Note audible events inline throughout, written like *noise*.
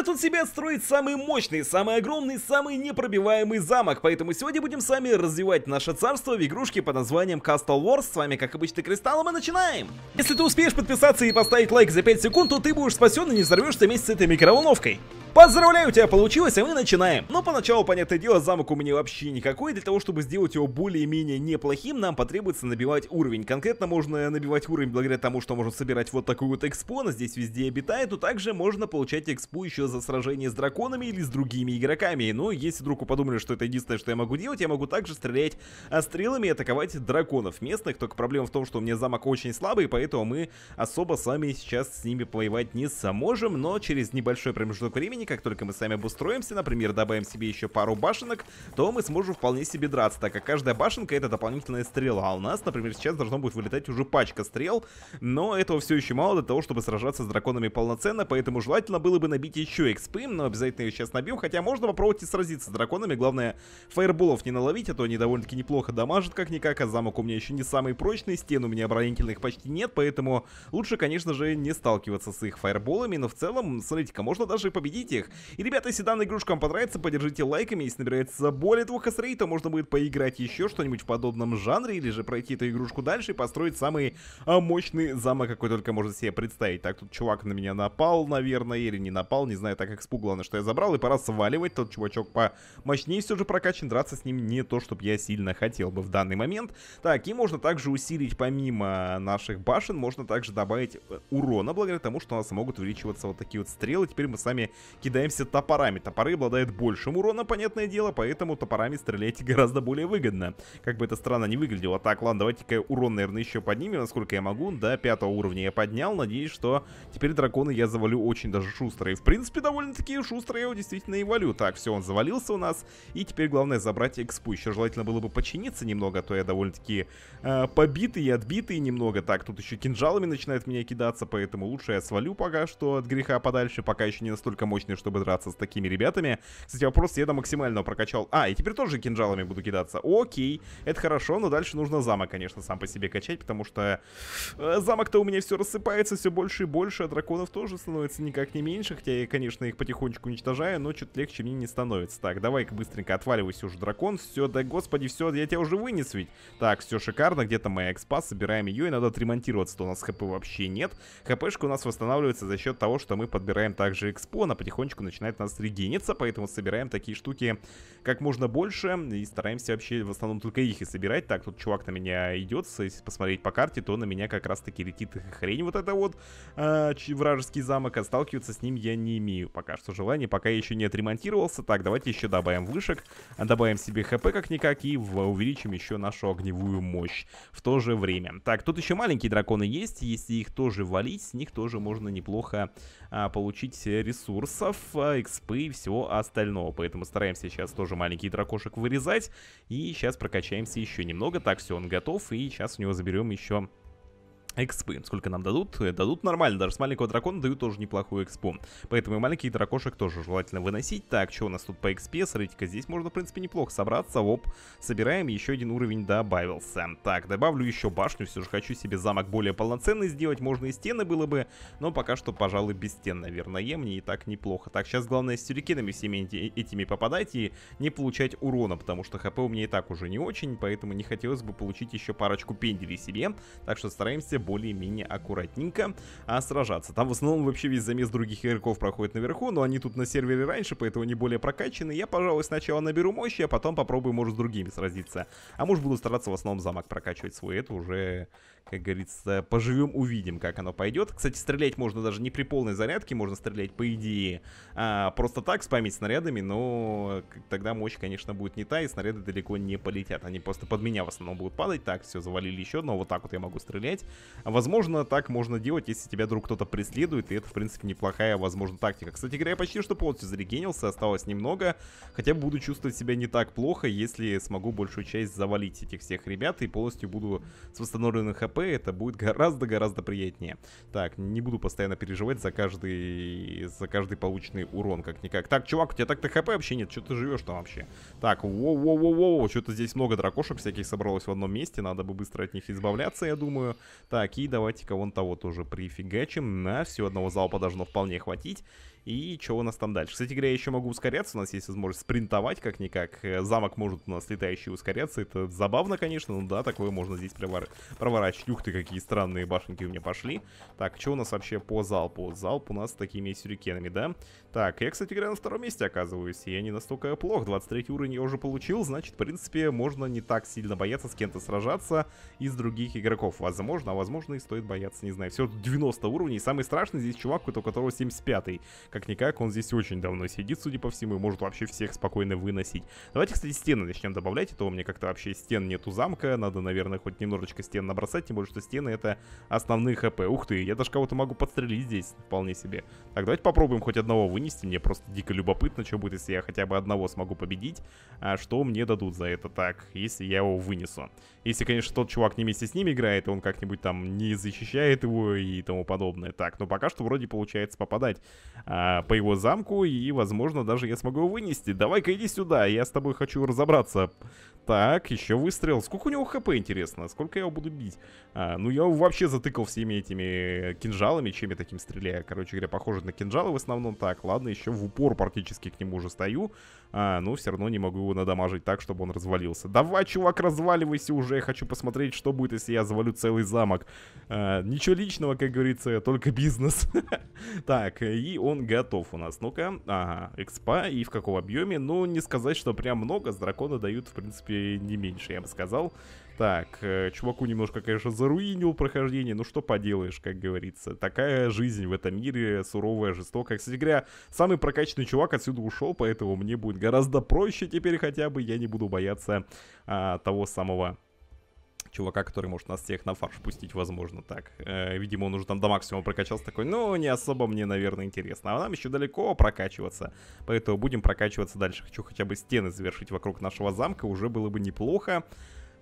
Этот он себе строит самый мощный, самый огромный, самый непробиваемый замок, поэтому сегодня будем сами развивать наше царство в игрушке под названием Castle Wars. С вами, как обычно, Кристалл, и мы начинаем! Если ты успеешь подписаться и поставить лайк за 5 секунд, то ты будешь спасен и не взорвешься вместе с этой микроволновкой. Поздравляю, у тебя получилось, и мы начинаем. Но поначалу, понятное дело, замок у меня вообще никакой. Для того, чтобы сделать его более-менее неплохим, нам потребуется набивать уровень. Конкретно можно набивать уровень благодаря тому, что можно собирать вот такую вот экспо, она здесь везде обитает. Но также можно получать экспу еще за сражение с драконами или с другими игроками. Но если вдруг вы подумали, что это единственное, что я могу делать, я могу также стрелять а, стрелами и атаковать драконов местных. Только проблема в том, что у меня замок очень слабый, поэтому мы особо с сами сейчас с ними воевать не сможем. Но через небольшой промежуток времени времени, как только мы сами обустроимся, например, добавим себе еще пару башенок, то мы сможем вполне себе драться, так как каждая башенка это дополнительная стрела, а у нас, например, сейчас должно будет вылетать уже пачка стрел, но этого все еще мало для того, чтобы сражаться с драконами полноценно, поэтому желательно было бы набить еще экспы, но обязательно ее сейчас набьем, хотя можно попробовать и сразиться с драконами, главное фаерболов не наловить, а то они довольно-таки неплохо дамажат как-никак, а замок у меня еще не самый прочный, стен у меня оборонительных почти нет, поэтому лучше, конечно же, не сталкиваться с их фаерболами, но в целом, смотрите-ка, можно даже победить соцсетях. И, ребята, если данная игрушка вам понравится, поддержите лайками. Если набирается более двух эсрей, то можно будет поиграть еще что-нибудь в подобном жанре, или же пройти эту игрушку дальше и построить самый а, мощный замок, какой только можно себе представить. Так, тут чувак на меня напал, наверное, или не напал, не знаю, так как на что я забрал, и пора сваливать. Тот чувачок помощнее все же прокачан, драться с ним не то, чтобы я сильно хотел бы в данный момент. Так, и можно также усилить помимо наших башен, можно также добавить э, урона, благодаря тому, что у нас могут увеличиваться вот такие вот стрелы. Теперь мы сами кидаемся топорами. Топоры обладают большим уроном, понятное дело, поэтому топорами стрелять *laughs* гораздо более выгодно. Как бы это странно не выглядело. Так, ладно, давайте-ка урон, наверное, еще поднимем, насколько я могу. До пятого уровня я поднял. Надеюсь, что теперь дракона я завалю очень даже шустрые. в принципе, довольно-таки шустрые, я его действительно и валю. Так, все, он завалился у нас. И теперь главное забрать экспу. Еще желательно было бы починиться немного, а то я довольно-таки э, побитый и отбитый немного. Так, тут еще кинжалами начинает меня кидаться, поэтому лучше я свалю пока что от греха подальше, пока еще не настолько мощный мощный, чтобы драться с такими ребятами. Кстати, вопрос, я до максимального прокачал. А, и теперь тоже кинжалами буду кидаться. Окей, это хорошо, но дальше нужно замок, конечно, сам по себе качать, потому что э, замок-то у меня все рассыпается все больше и больше, а драконов тоже становится никак не меньше, хотя я, конечно, их потихонечку уничтожаю, но чуть легче мне не становится. Так, давай-ка быстренько отваливайся уже, дракон. Все, да господи, все, я тебя уже вынес ведь. Так, все шикарно, где-то моя экспа, собираем ее, и надо отремонтироваться, то у нас хп вообще нет. ХПшка у нас восстанавливается за счет того, что мы подбираем также экспо на потихоньку потихонечку начинает нас регениться, поэтому собираем такие штуки как можно больше и стараемся вообще в основном только их и собирать. Так, тут чувак на меня идет, если посмотреть по карте, то на меня как раз таки летит хрень вот это вот, э, вражеский замок, а сталкиваться с ним я не имею пока что желания, пока я еще не отремонтировался. Так, давайте еще добавим вышек, добавим себе хп как-никак и увеличим еще нашу огневую мощь в то же время. Так, тут еще маленькие драконы есть, если их тоже валить, с них тоже можно неплохо а, получить ресурсов бафов, а, экспы и всего остального. Поэтому стараемся сейчас тоже маленький дракошек вырезать. И сейчас прокачаемся еще немного. Так, все, он готов. И сейчас у него заберем еще экспы. Сколько нам дадут? Э, дадут нормально, даже с маленького дракона дают тоже неплохую экспу. Поэтому и маленьких дракошек тоже желательно выносить. Так, что у нас тут по экспе? Смотрите-ка, здесь можно, в принципе, неплохо собраться. Оп, собираем, еще один уровень добавился. Так, добавлю еще башню, все же хочу себе замок более полноценный сделать. Можно и стены было бы, но пока что, пожалуй, без стен, наверное, мне и так неплохо. Так, сейчас главное с сюрикенами всеми этими попадать и не получать урона, потому что хп у меня и так уже не очень, поэтому не хотелось бы получить еще парочку пенделей себе. Так что стараемся более-менее аккуратненько а, сражаться. Там в основном вообще весь замес других игроков проходит наверху, но они тут на сервере раньше, поэтому они более прокачаны. Я, пожалуй, сначала наберу мощи, а потом попробую, может, с другими сразиться. А может, буду стараться в основном замок прокачивать свой. Это уже, как говорится, поживем, увидим, как оно пойдет. Кстати, стрелять можно даже не при полной зарядке, можно стрелять, по идее, а, просто так, спамить снарядами, но тогда мощь, конечно, будет не та, и снаряды далеко не полетят. Они просто под меня в основном будут падать. Так, все, завалили еще одного. Вот так вот я могу стрелять. Возможно, так можно делать, если тебя вдруг кто-то преследует, и это, в принципе, неплохая, возможно, тактика. Кстати говоря, я почти что полностью зарегенился, осталось немного, хотя буду чувствовать себя не так плохо, если смогу большую часть завалить этих всех ребят и полностью буду с восстановленным хп, это будет гораздо-гораздо приятнее. Так, не буду постоянно переживать за каждый, за каждый полученный урон, как-никак. Так, чувак, у тебя так-то хп вообще нет, что ты живешь там вообще? Так, воу-воу-воу-воу, что-то здесь много дракошек всяких собралось в одном месте, надо бы быстро от них избавляться, я думаю. Так, так, и давайте-ка вон того тоже прифигачим. На, все одного залпа должно вполне хватить и что у нас там дальше. Кстати говоря, я еще могу ускоряться, у нас есть возможность спринтовать как-никак. Э, замок может у нас летающий ускоряться, это забавно, конечно, Ну да, такое можно здесь провор... проворачивать. Ух ты, какие странные башенки у меня пошли. Так, что у нас вообще по залпу? Залп у нас с такими сюрикенами, да? Так, я, кстати говоря, на втором месте оказываюсь, я не настолько плох. 23 уровень я уже получил, значит, в принципе, можно не так сильно бояться с кем-то сражаться из других игроков. Возможно, а возможно и стоит бояться, не знаю. Все 90 уровней, самый страшный здесь чувак, у которого 75 -й. Как-никак, он здесь очень давно сидит, судя по всему, и может вообще всех спокойно выносить. Давайте, кстати, стены начнем добавлять, а то у меня как-то вообще стен нету замка. Надо, наверное, хоть немножечко стен набросать, тем более, что стены это основные хп. Ух ты, я даже кого-то могу подстрелить здесь, вполне себе. Так, давайте попробуем хоть одного вынести. Мне просто дико любопытно, что будет, если я хотя бы одного смогу победить. А что мне дадут за это так, если я его вынесу? Если, конечно, тот чувак не вместе с ним играет, и он как-нибудь там не защищает его и тому подобное. Так, но ну, пока что вроде получается попадать. А, а, по его замку, и, возможно, даже я смогу его вынести. Давай-ка иди сюда, я с тобой хочу разобраться. Так, еще выстрел. Сколько у него хп, интересно? Сколько я его буду бить? А, ну, я его вообще затыкал всеми этими кинжалами, чем я таким стреляю. Короче говоря, похоже на кинжалы в основном. Так, ладно, еще в упор практически к нему уже стою. А, но ну, все равно не могу его надамажить так, чтобы он развалился. Давай, чувак, разваливайся уже. Я хочу посмотреть, что будет, если я завалю целый замок. А, ничего личного, как говорится, только бизнес. *laughs* Так, и он готов у нас. Ну-ка, ага, экспа и в каком объеме? Ну, не сказать, что прям много. С дракона дают, в принципе, не меньше, я бы сказал. Так, э, чуваку немножко, конечно, заруинил прохождение, ну что поделаешь, как говорится. Такая жизнь в этом мире, суровая, жестокая. Кстати говоря, самый прокачанный чувак отсюда ушел, поэтому мне будет гораздо проще теперь хотя бы, я не буду бояться а, того самого чувака, который может нас всех на фарш пустить, возможно, так. Э, видимо, он уже там до максимума прокачался такой, ну, не особо мне, наверное, интересно. А нам еще далеко прокачиваться, поэтому будем прокачиваться дальше. Хочу хотя бы стены завершить вокруг нашего замка, уже было бы неплохо.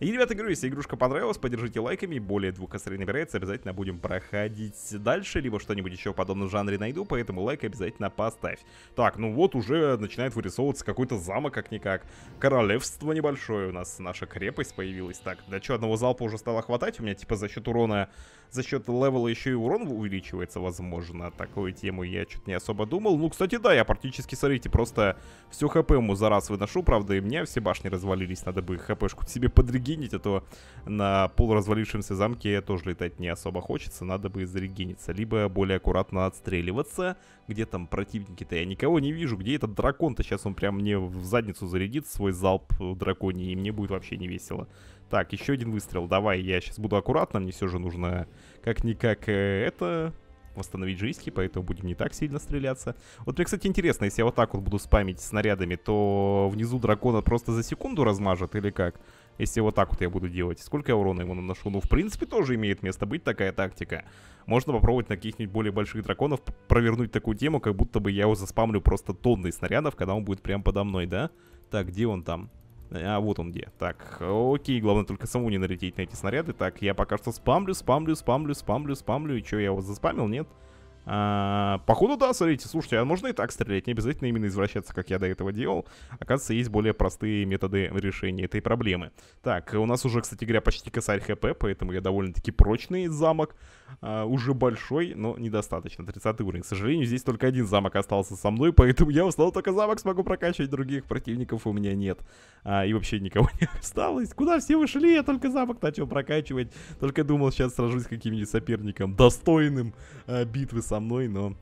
И, ребята, говорю, если игрушка понравилась, поддержите лайками. Более двух остальных вероятностей обязательно будем проходить дальше, либо что-нибудь еще в подобном жанре найду, поэтому лайк обязательно поставь. Так, ну вот уже начинает вырисовываться какой-то замок, как-никак. Королевство небольшое у нас, наша крепость появилась. Так, да что, одного залпа уже стало хватать? У меня, типа, за счет урона за счет левела еще и урон увеличивается, возможно. Такую тему я что-то не особо думал. Ну, кстати, да, я практически, смотрите, просто всю хп ему за раз выношу. Правда, и мне все башни развалились. Надо бы хпшку себе подрегенить, а то на полуразвалившемся замке тоже летать не особо хочется. Надо бы зарегениться. Либо более аккуратно отстреливаться. Где там противники-то? Я никого не вижу. Где этот дракон-то? Сейчас он прям мне в задницу зарядит свой залп драконий, и мне будет вообще не весело. Так, еще один выстрел. Давай, я сейчас буду аккуратно. Мне все же нужно как-никак э, это восстановить жизньки, поэтому будем не так сильно стреляться. Вот мне, кстати, интересно, если я вот так вот буду спамить снарядами, то внизу дракона просто за секунду размажет или как? Если вот так вот я буду делать, сколько я урона ему наношу? Ну, в принципе, тоже имеет место быть такая тактика. Можно попробовать на каких-нибудь более больших драконов провернуть такую тему, как будто бы я его заспамлю просто тонны снарядов, когда он будет прям подо мной, да? Так, где он там? А вот он где. Так, окей, главное только саму не налететь на эти снаряды. Так, я пока что спамлю, спамлю, спамлю, спамлю, спамлю. И что, я его заспамил, нет? Нет. А, походу, да, смотрите, слушайте, а можно и так стрелять, не обязательно именно извращаться, как я до этого делал. Оказывается, есть более простые методы решения этой проблемы. Так, у нас уже, кстати говоря, почти косарь хп, поэтому я довольно-таки прочный замок. А, уже большой, но недостаточно, 30 уровень. К сожалению, здесь только один замок остался со мной, поэтому я устал только замок смогу прокачивать, других противников у меня нет. А, и вообще никого *laughs* не осталось. Куда все ушли? Я только замок начал прокачивать. Только думал, сейчас сражусь с каким-нибудь соперником достойным а, битвы со со мной, но,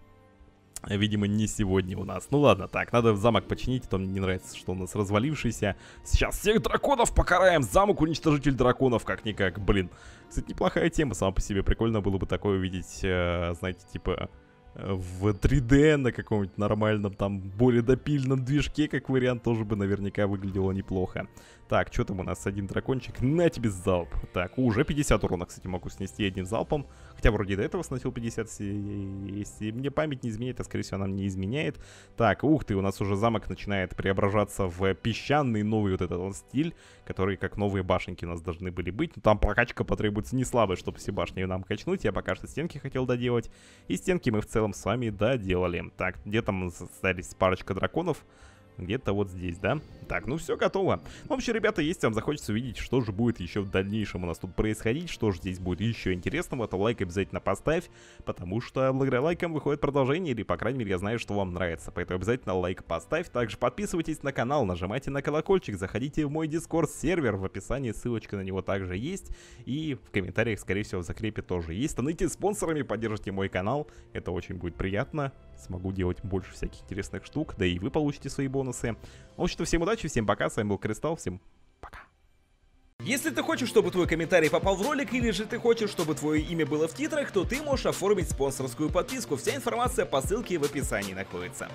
видимо, не сегодня у нас. Ну ладно, так, надо замок починить, а мне не нравится, что у нас развалившийся. Сейчас всех драконов покараем! Замок уничтожитель драконов, как-никак, блин. Кстати, неплохая тема сама по себе, прикольно было бы такое увидеть, э, знаете, типа э, в 3D на каком-нибудь нормальном, там, более допильном движке, как вариант, тоже бы наверняка выглядело неплохо. Так, что там у нас? Один дракончик. На тебе залп. Так, уже 50 урона, кстати, могу снести одним залпом. Хотя вроде до этого сносил 50, если мне память не изменяет, а скорее всего она мне изменяет. Так, ух ты, у нас уже замок начинает преображаться в песчаный новый вот этот вот стиль, который как новые башенки у нас должны были быть. Но ну, там прокачка потребуется не слабая, чтобы все башни нам качнуть. Я пока что стенки хотел доделать. И стенки мы в целом с вами доделали. Так, где там остались парочка драконов? Где-то вот здесь, да? Так, ну все готово. Ну, в общем, ребята, если вам захочется увидеть, что же будет еще в дальнейшем у нас тут происходить, что же здесь будет еще интересного, то лайк обязательно поставь, потому что благодаря лайкам выходит продолжение, или, по крайней мере, я знаю, что вам нравится. Поэтому обязательно лайк поставь. Также подписывайтесь на канал, нажимайте на колокольчик, заходите в мой дискорд сервер, в описании ссылочка на него также есть. И в комментариях, скорее всего, в закрепе тоже есть. Становитесь спонсорами, поддержите мой канал, это очень будет приятно смогу делать больше всяких интересных штук, да и вы получите свои бонусы. В общем-то, всем удачи, всем пока, с вами был Кристалл, всем пока. Если ты хочешь, чтобы твой комментарий попал в ролик, или же ты хочешь, чтобы твое имя было в титрах, то ты можешь оформить спонсорскую подписку. Вся информация по ссылке в описании находится.